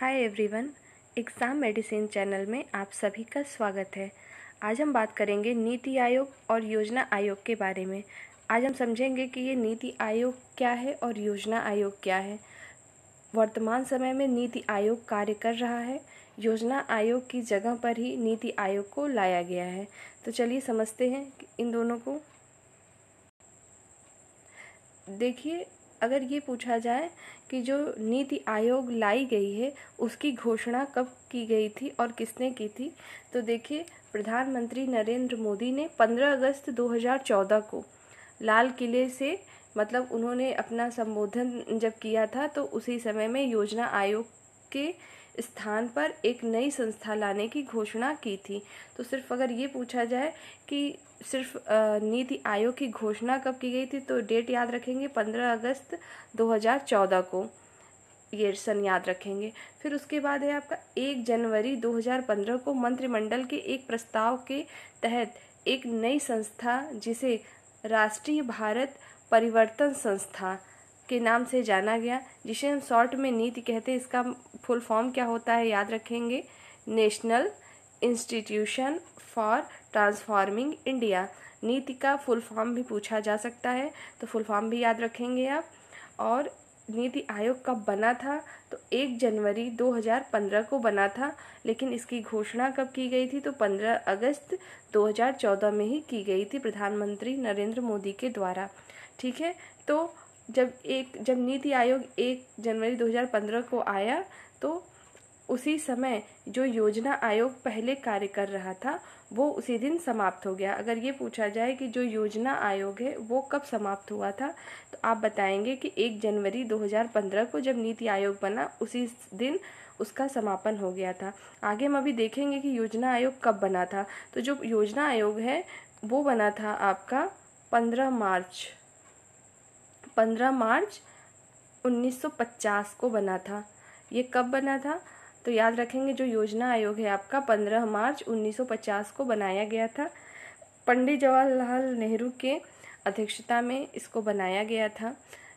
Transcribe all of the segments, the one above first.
हाय everyone exam medicine channel में आप सभी का स्वागत है आज हम बात करेंगे नीति आयोग और योजना आयोग के बारे में आज हम समझेंगे कि ये नीति आयोग क्या है और योजना आयोग क्या है वर्तमान समय में नीति आयोग कार्य कर रहा है योजना आयोग की जगह पर ही नीति आयोग को लाया गया है तो चलिए समझते हैं इन दोनों को देखिए अगर ये पूछा जाए कि जो नीति आयोग लाई गई है उसकी घोषणा कब की गई थी और किसने की थी तो देखिए प्रधानमंत्री नरेंद्र मोदी ने 15 अगस्त 2014 को लाल किले से मतलब उन्होंने अपना संबोधन जब किया था तो उसी समय में योजना आयोग के स्थान पर एक नई संस्था लाने की घोषणा की थी तो सिर्फ अगर ये पूछा जाए कि सिर्फ नीति आयोग की घोषणा कब की गई थी तो डेट याद रखेंगे पंद्रह अगस्त 2014 को ये सन याद रखेंगे फिर उसके बाद है आपका एक जनवरी 2015 को मंत्रिमंडल के एक प्रस्ताव के तहत एक नई संस्था जिसे राष्ट्रीय भारत परिवर्तन संस्था के नाम से जाना गया जिसे हम शॉर्ट में नीति कहते हैं इसका फुल फॉर्म क्या होता है याद रखेंगे national institution for transforming India NITI का फुल फॉर्म भी पूछा जा सकता है तो फुल फॉर्म भी याद रखेंगे आप और नीति आयोग कब बना था तो एक जनवरी 2015 को बना था लेकिन इसकी घोषणा कब की गई थी तो 15 अगस्त 2014 में ही की गई थी प्रधानमंत्री नरेंद्र मोदी के द्वारा ठीक है तो जब एक जब नीति आयोग एक जनवरी 2015 को आया तो उसी समय जो योजना आयोग पहले कार्य कर रहा था वो उसी दिन समाप्त हो गया अगर ये पूछा जाए कि जो योजना आयोग है वो कब समाप्त हुआ था तो आप बताएंगे कि एक जनवरी 2015 को जब नीति आयोग बना उसी दिन उसका समापन हो गया था आगे हम अभी देखेंगे कि योजना आयोग कब बना था तो जो योजना आयोग है वो बना था आपका पंद्रह मार्च पंद्रह मार्च 1950 को बना था ये कब बना था तो याद रखेंगे जो योजना आयोग है आपका 15 मार्च 1950 को बनाया गया था पंडित जवाहरलाल नेहरू के अध्यक्षता में इसको बनाया गया था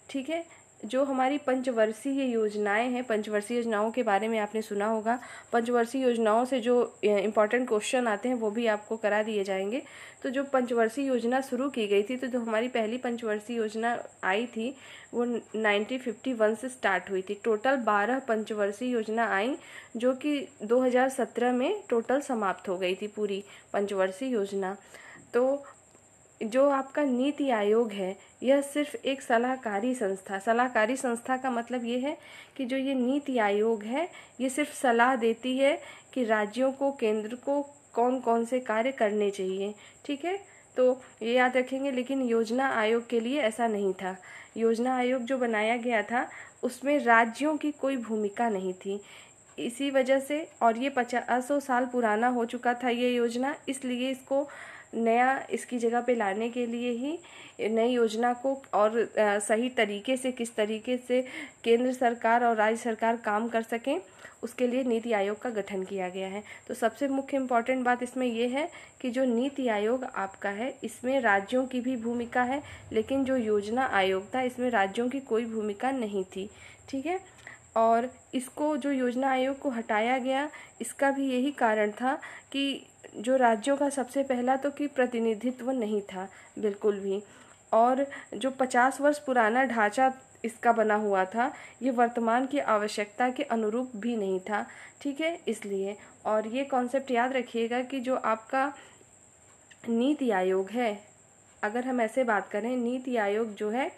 ठीक है जो हमारी पंचवर्षीय योजनाएं हैं पंचवर्षीय योजनाओं के बारे में आपने सुना होगा पंचवर्षीय योजनाओं से जो इम्पोर्टेंट क्वेश्चन आते हैं वो भी आपको करा दिए जाएंगे तो जो पंचवर्षीय योजना शुरू की गई थी तो जो हमारी पहली पंचवर्षीय योजना आई थी वो 1951 से स्टार्ट हुई थी टोटल 12 पंचवर्षीय योजना आई जो कि 2017 में टोटल समाप्त हो गई थी पूरी पंचवर्षीय योजना तो जो आपका नीति आयोग है यह सिर्फ एक सलाहकारी संस्था सलाहकारी संस्था का मतलब ये है कि जो ये नीति आयोग है ये सिर्फ सलाह देती है कि राज्यों को केंद्र को कौन कौन से कार्य करने चाहिए ठीक है तो ये याद रखेंगे लेकिन योजना आयोग के लिए ऐसा नहीं था योजना आयोग जो बनाया गया था उसमें राज्यों की कोई भूमिका नहीं थी इसी वजह से और ये पचासों साल पुराना हो चुका था ये योजना इसलिए इसको नया इसकी जगह पे लाने के लिए ही नई योजना को और सही तरीके से किस तरीके से केंद्र सरकार और राज्य सरकार काम कर सकें उसके लिए नीति आयोग का गठन किया गया है तो सबसे मुख्य इम्पॉर्टेंट बात इसमें यह है कि जो नीति आयोग आपका है इसमें राज्यों की भी भूमिका है लेकिन जो योजना आयोग था इसमें राज्यों की कोई भूमिका नहीं थी ठीक है और इसको जो योजना आयोग को हटाया गया इसका भी यही कारण था कि जो राज्यों का सबसे पहला तो कि प्रतिनिधित्व नहीं था बिल्कुल भी और जो पचास वर्ष पुराना ढांचा इसका बना हुआ था ये वर्तमान की आवश्यकता के अनुरूप भी नहीं था ठीक है इसलिए और ये कॉन्सेप्ट याद रखिएगा कि जो आपका नीति आयोग है अगर हम ऐसे बात करें नीति आयोग जो है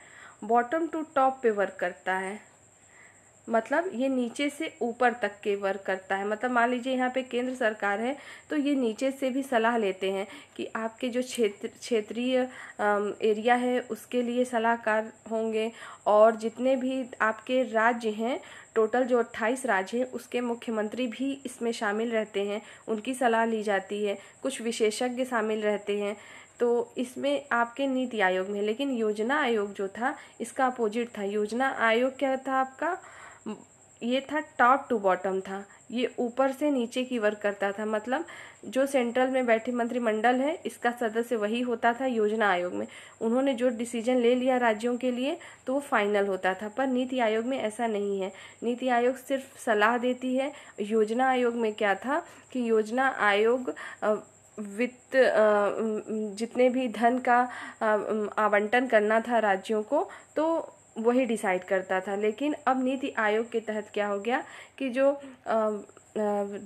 बॉटम टू टॉप पे वर्क करता है मतलब ये नीचे से ऊपर तक के वर्क करता है मतलब मान लीजिए यहाँ पे केंद्र सरकार है तो ये नीचे से भी सलाह लेते हैं कि आपके जो क्षेत्र क्षेत्रीय एरिया है उसके लिए सलाहकार होंगे और जितने भी आपके राज्य हैं टोटल जो अट्ठाईस राज्य हैं उसके मुख्यमंत्री भी इसमें शामिल रहते हैं उनकी सलाह ली जाती है कुछ विशेषज्ञ शामिल रहते हैं तो इसमें आपके नीति आयोग में लेकिन योजना आयोग जो था इसका अपोजिट था योजना आयोग क्या था आपका ये था टॉप टू बॉटम था ये ऊपर से नीचे की वर्क करता था मतलब जो सेंट्रल में बैठे मंत्रिमंडल है इसका सदस्य वही होता था योजना आयोग में उन्होंने जो डिसीजन ले लिया राज्यों के लिए तो वो फाइनल होता था पर नीति आयोग में ऐसा नहीं है नीति आयोग सिर्फ सलाह देती है योजना आयोग में क्या था कि योजना आयोग वित्त जितने भी धन का आवंटन करना था राज्यों को तो वही डिसाइड करता था लेकिन अब नीति आयोग के तहत क्या हो गया कि जो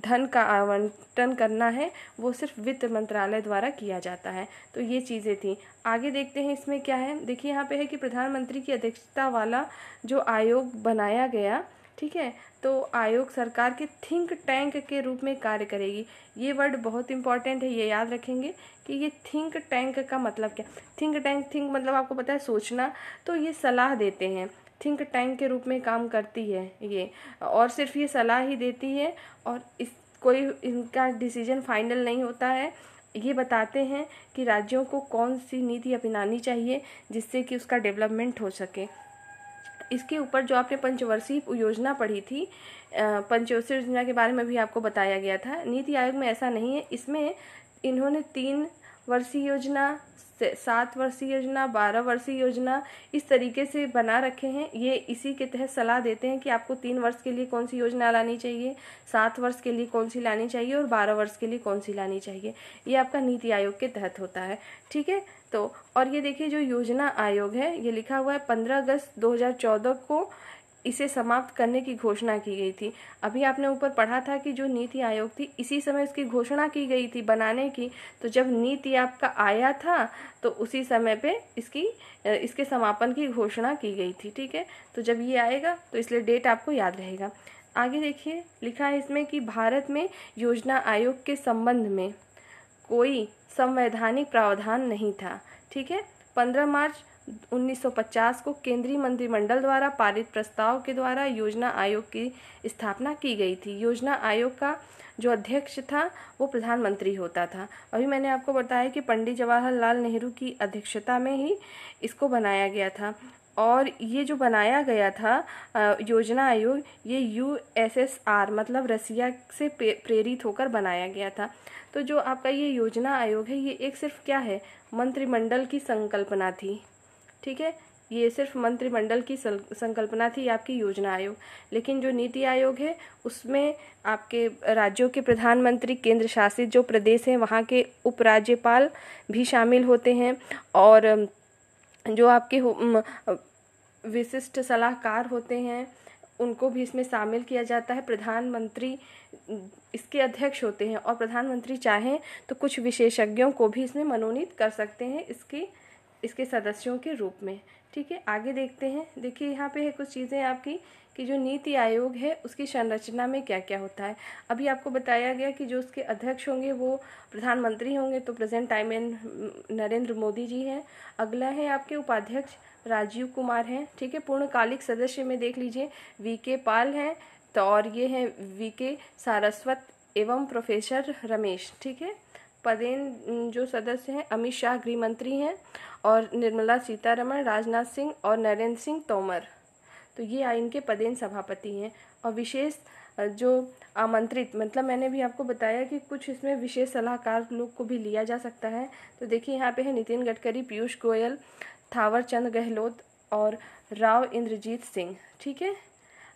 धन का आवंटन करना है वो सिर्फ वित्त मंत्रालय द्वारा किया जाता है तो ये चीज़ें थी आगे देखते हैं इसमें क्या है देखिए यहाँ पे है कि प्रधानमंत्री की अध्यक्षता वाला जो आयोग बनाया गया ठीक है तो आयोग सरकार के थिंक टैंक के रूप में कार्य करेगी ये वर्ड बहुत इंपॉर्टेंट है ये याद रखेंगे कि ये थिंक टैंक का मतलब क्या थिंक टैंक थिंक मतलब आपको पता है सोचना तो ये सलाह देते हैं थिंक टैंक के रूप में काम करती है ये और सिर्फ ये सलाह ही देती है और इस कोई इनका डिसीजन फाइनल नहीं होता है ये बताते हैं कि राज्यों को कौन सी नीति अपनानी चाहिए जिससे कि उसका डेवलपमेंट हो सके इसके ऊपर जो आपने पंचवर्षीय योजना पढ़ी थी पंचवर्षीय योजना के बारे में भी आपको बताया गया था नीति आयोग में ऐसा नहीं है इसमें इन्होंने तीन वर्षीय योजना सात वर्षीय योजना बारह वर्षीय योजना इस तरीके से बना रखे हैं ये इसी के तहत सलाह देते हैं कि आपको तीन वर्ष के लिए कौन सी योजना लानी चाहिए सात वर्ष के लिए कौन सी लानी चाहिए और बारह वर्ष के लिए कौन सी लानी चाहिए ये आपका नीति आयोग के तहत होता है ठीक है तो और ये देखिए जो योजना आयोग है ये लिखा हुआ है पंद्रह अगस्त दो को इसे समाप्त करने की घोषणा की गई थी अभी आपने ऊपर पढ़ा था कि जो नीति आयोग थी इसी समय उसकी घोषणा की गई थी बनाने की तो जब नीति आपका आया था तो उसी समय पे इसकी इसके समापन की घोषणा की गई थी ठीक है तो जब ये आएगा तो इसलिए डेट आपको याद रहेगा आगे देखिए लिखा है इसमें कि भारत में योजना आयोग के संबंध में कोई संवैधानिक प्रावधान नहीं था ठीक है पंद्रह मार्च 1950 को केंद्रीय मंत्रिमंडल द्वारा पारित प्रस्ताव के द्वारा योजना आयोग की स्थापना की गई थी योजना आयोग का जो अध्यक्ष था वो प्रधानमंत्री होता था अभी मैंने आपको बताया कि पंडित जवाहरलाल नेहरू की अध्यक्षता में ही इसको बनाया गया था और ये जो बनाया गया था योजना आयोग ये यूएसएसआर मतलब रसिया से प्रेरित होकर बनाया गया था तो जो आपका ये योजना आयोग है ये एक सिर्फ क्या है मंत्रिमंडल की संकल्पना थी ठीक है ये सिर्फ मंत्रिमंडल की संकल्पना थी आपकी योजना आयोग लेकिन जो नीति आयोग है उसमें आपके राज्यों के प्रधानमंत्री केंद्र शासित जो प्रदेश हैं वहाँ के उपराज्यपाल भी शामिल होते हैं और जो आपके विशिष्ट सलाहकार होते हैं उनको भी इसमें शामिल किया जाता है प्रधानमंत्री इसके अध्यक्ष होते हैं और प्रधानमंत्री चाहें तो कुछ विशेषज्ञों को भी इसमें मनोनीत कर सकते हैं इसकी इसके सदस्यों के रूप में ठीक है आगे देखते हैं देखिए यहाँ पे है कुछ चीज़ें आपकी कि जो नीति आयोग है उसकी संरचना में क्या क्या होता है अभी आपको बताया गया कि जो उसके अध्यक्ष होंगे वो प्रधानमंत्री होंगे तो प्रेजेंट टाइम में नरेंद्र मोदी जी हैं अगला है आपके उपाध्यक्ष राजीव कुमार हैं ठीक है पूर्णकालिक सदस्य में देख लीजिए वी के पाल हैं तो और ये हैं वी के सारस्वत एवं प्रोफेसर रमेश ठीक है पदेन जो सदस्य हैं अमित शाह गृह मंत्री हैं और निर्मला सीतारमण राजनाथ सिंह और नरेंद्र सिंह तोमर तो ये आई इनके पदेन सभापति हैं और विशेष जो आमंत्रित मतलब मैंने भी आपको बताया कि कुछ इसमें विशेष सलाहकार लोग को भी लिया जा सकता है तो देखिए यहाँ पे है नितिन गडकरी पीयूष गोयल थावर चंद गहलोत और राव इंद्रजीत सिंह ठीक है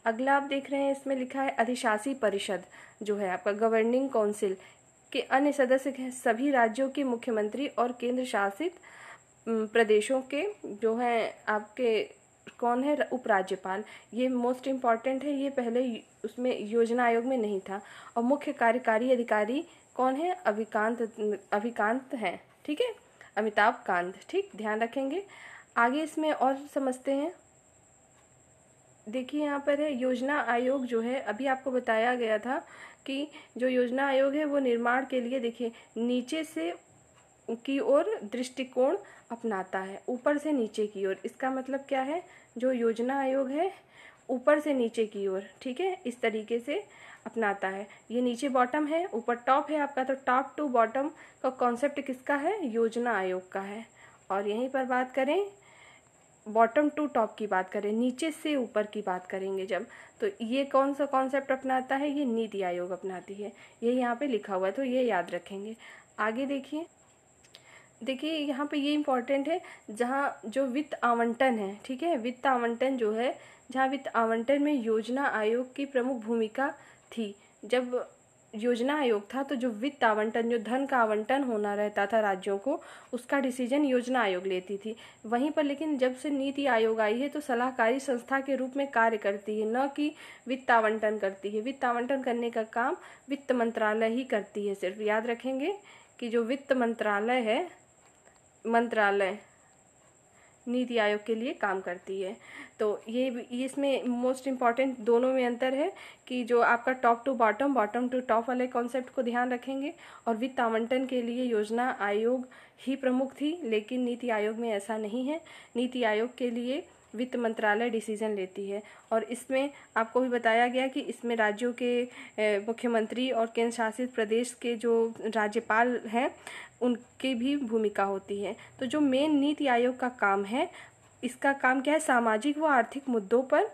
अगला आप देख रहे हैं इसमें लिखा है अधिशासी परिषद जो है आपका गवर्निंग काउंसिल के अन्य सदस्य सभी राज्यों के मुख्यमंत्री और केंद्र शासित प्रदेशों के जो हैं आपके कौन है उपराज्यपाल ये मोस्ट इम्पॉर्टेंट है ये पहले उसमें योजना आयोग में नहीं था और मुख्य कार्यकारी अधिकारी कौन है अभिकांत अभिकांत हैं ठीक है अमिताभ कांत ठीक ध्यान रखेंगे आगे इसमें और समझते हैं देखिए यहाँ पर है योजना आयोग जो है अभी आपको बताया गया था कि जो योजना आयोग है वो निर्माण के लिए देखिए नीचे से की ओर दृष्टिकोण अपनाता है ऊपर से नीचे की ओर इसका मतलब क्या है जो योजना आयोग है ऊपर से नीचे की ओर ठीक है इस तरीके से अपनाता है ये नीचे बॉटम है ऊपर टॉप है आपका तो टॉप टू बॉटम का कॉन्सेप्ट किसका है योजना आयोग का है और यहीं पर बात करें बॉटम टू टॉप की बात करें नीचे से ऊपर की बात करेंगे जब तो ये कौन सा कॉन्सेप्ट अपनाता है ये नीति आयोग अपनाती है ये यहाँ पे लिखा हुआ है तो ये याद रखेंगे आगे देखिए देखिए यहाँ पे ये इम्पॉर्टेंट है जहाँ जो वित्त आवंटन है ठीक है वित्त आवंटन जो है जहाँ वित्त आवंटन में योजना आयोग की प्रमुख भूमिका थी जब योजना आयोग था तो जो वित्त आवंटन जो धन का आवंटन होना रहता था राज्यों को उसका डिसीजन योजना आयोग लेती थी वहीं पर लेकिन जब से नीति आयोग आई है तो सलाहकारी संस्था के रूप में कार्य करती है न कि वित्त आवंटन करती है वित्त आवंटन करने का काम वित्त मंत्रालय ही करती है सिर्फ याद रखेंगे कि जो वित्त मंत्रालय है मंत्रालय नीति आयोग के लिए काम करती है तो ये इसमें मोस्ट इम्पॉर्टेंट दोनों में अंतर है कि जो आपका top to bottom bottom to top वाले कॉन्सेप्ट को ध्यान रखेंगे और वित्त आवंटन के लिए योजना आयोग ही प्रमुख थी लेकिन नीति आयोग में ऐसा नहीं है नीति आयोग के लिए वित्त मंत्रालय डिसीजन लेती है और इसमें आपको भी बताया गया कि इसमें राज्यों के मुख्यमंत्री और केंद्र शासित प्रदेश के जो राज्यपाल हैं उनकी भी भूमिका होती है तो जो मेन नीति आयोग का काम है इसका काम क्या है सामाजिक व आर्थिक मुद्दों पर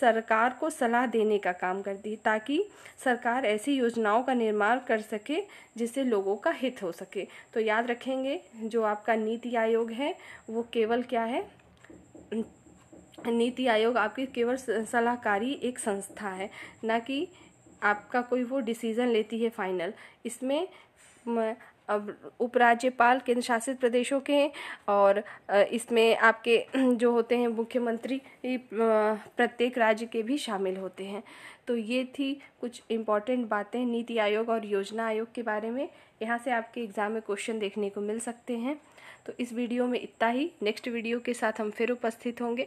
सरकार को सलाह देने का काम करती है ताकि सरकार ऐसी योजनाओं का निर्माण कर सके जिससे लोगों का हित हो सके तो याद रखेंगे जो आपका नीति आयोग है वो केवल क्या है नीति आयोग आपकी केवल सलाहकारी एक संस्था है ना कि आपका कोई वो डिसीज़न लेती है फाइनल इसमें अब उपराज्यपाल केंद्र शासित प्रदेशों के हैं और इसमें आपके जो होते हैं मुख्यमंत्री प्रत्येक राज्य के भी शामिल होते हैं तो ये थी कुछ इम्पॉर्टेंट बातें नीति आयोग और योजना आयोग के बारे में यहाँ से आपके एग्ज़ाम में क्वेश्चन देखने को मिल सकते हैं तो इस वीडियो में इतना ही नेक्स्ट वीडियो के साथ हम फिर उपस्थित होंगे